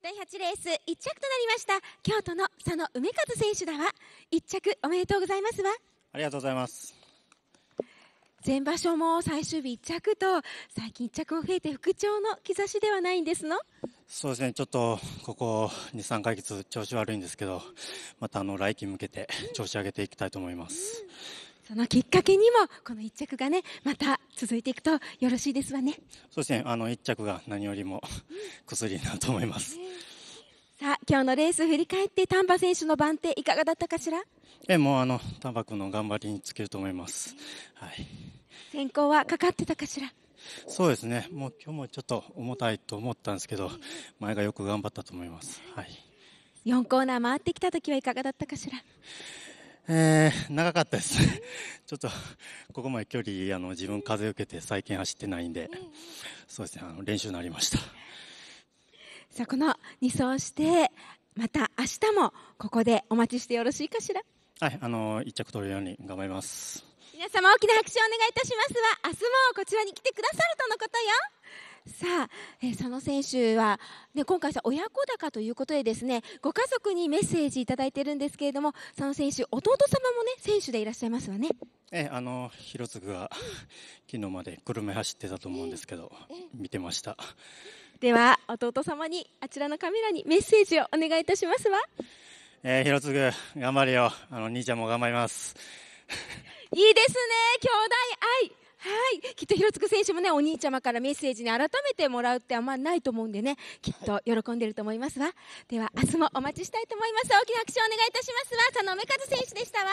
第8レース1着となりました京都の佐野梅和選手だわ1着おめでとうございますわありがとうございます前場所も最終日1着と最近1着を増えて復調の兆しではないんですのそうですねちょっとここ23ヶ月調子悪いんですけどまたあの来季向けて調子上げていきたいと思います、うんそのきっかけにもこの一着がねまた続いていくとよろしいですわねそうですねあの一着が何よりも 薬だと思います、さあ今日のレース振り返って丹波選手の番手いかがだったかしらえもうあの丹波君の頑張りにつけると思います、はい先行はかかってたかしらそうですねもう今日もちょっと重たいと思ったんですけど、前がよく頑張ったと思いますはい四コーナー回ってきた時はいかがだったかしらえー、長かったです、ちょっとここまで距離、あの自分、風受けて最近走ってないんで、そうですね、あの練習になりました。さあこの2走してまた明日もここでお待ちしてよろしいかしらはいあの一着取るように頑張ります皆様大きな拍手をお願いいたしますは明日もこちらに来てくださるとのことよさあ、え佐野選手は、ね、今回さ親子高ということでですねご家族にメッセージいただいてるんですけれども佐野選手弟様もね選手でいらっしゃいますわね。えあの広次が 昨日まで車走ってたと思うんですけど、見てましたでは弟様にあちらのカメラにメッセージをお願いいたしますわ、えー、広次頑張るよあの兄ちゃんも頑張ります いいですね兄弟きっと広津選手もねお兄ちゃまからメッセージに改めてもらうってあんまないと思うんでねきっと喜んでると思いますわでは明日もお待ちしたいと思います大きな拍手をお願いいたしますわ佐野梅和選手でしたわ